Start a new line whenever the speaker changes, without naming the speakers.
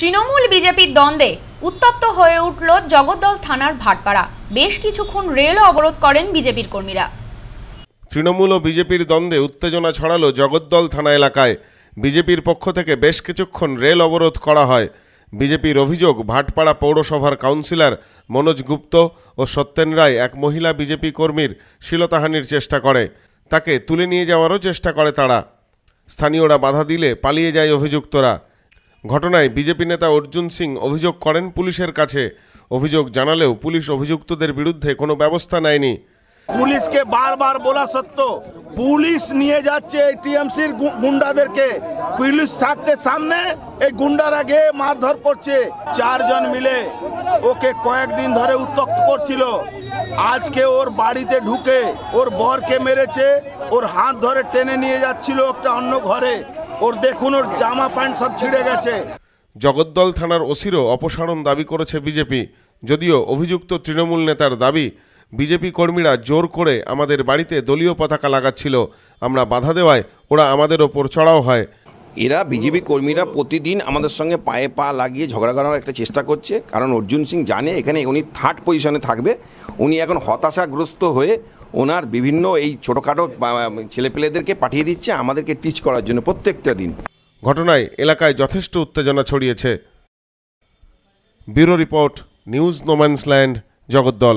তৃণমূল বিজেপির দ্বন্দ্বে উত্তপ্ত হয়ে উঠল জগদ্দল থানার ভাটপাড়া বেশ কিছুক্ষণ রেলও অবরোধ করেন বিজেপির কর্মীরা
তৃণমূল ও বিজেপির দ্বন্দ্বে উত্তেজনা ছড়ালো জগদ্দল থানা এলাকায় বিজেপির পক্ষ থেকে বেশ কিছুক্ষণ রেল অবরোধ করা হয় বিজেপির অভিযোগ ভাটপাড়া পৌরসভার কাউন্সিলর মনোজ গুপ্ত ও সত্যেন রায় এক মহিলা বিজেপি কর্মীর শ্লীলতাহানির চেষ্টা করে তাকে তুলে নিয়ে যাওয়ারও চেষ্টা করে তারা স্থানীয়রা বাধা দিলে পালিয়ে যায় অভিযুক্তরা ঘটনায় বিজেপি নেতা অর্জুন সিং অভিযোগ করেন পুলিশের কাছে অভিযোগ জানালেও পুলিশ অভিযুক্তদের বিরুদ্ধে কোনো ব্যবস্থা নেয়নি
পুলিশকে বারবার বলা সত্ত্বেও পুলিশ নিয়ে যাচ্ছে টিএমসির গুন্ডাদেরকে পুলিশ থাকতে সামনে এই গুন্ডারা গিয়ে মারধর করছে চারজন মিলে ওকে কয়েকদিন ধরে উত্তক্ত করছিল আজকে ওর বাড়িতে ঢুকে ওর বরকে মেরেছে ওর হাত ধরে টেনে নিয়ে যাচ্ছিল একটা অন্য ঘরে ওর দেখুন ওর জামা প্যান্ট সব ছিঁড়ে গেছে
জগদ্দল থানার ওসিরও অপসারণ দাবি করেছে বিজেপি যদিও অভিযুক্ত তৃণমূল নেতার দাবি বিজেপি কর্মীরা জোর করে আমাদের বাড়িতে দলীয় পতাকা লাগাচ্ছিল আমরা বাধা দেওয়ায় ওরা আমাদের ওপর চড়াও হয় এরা বিজেপি কর্মীরা প্রতিদিন আমাদের
সঙ্গে পায়ে পা লাগিয়ে ঝগড়া করার একটা চেষ্টা করছে কারণ অর্জুন সিং জানে এখানে উনি থার্ড পজিশনে থাকবে উনি এখন হতাশাগ্রস্ত হয়ে ওনার বিভিন্ন এই ছোটোখাটো ছেলেপেলেদেরকে পাঠিয়ে দিচ্ছে আমাদেরকে টিচ করার জন্য প্রত্যেকটা দিন
ঘটনায় এলাকায় যথেষ্ট উত্তেজনা ছড়িয়েছে ব্যুরো রিপোর্ট নিউজ নোম্যান্সল্যান্ড জগদ্দল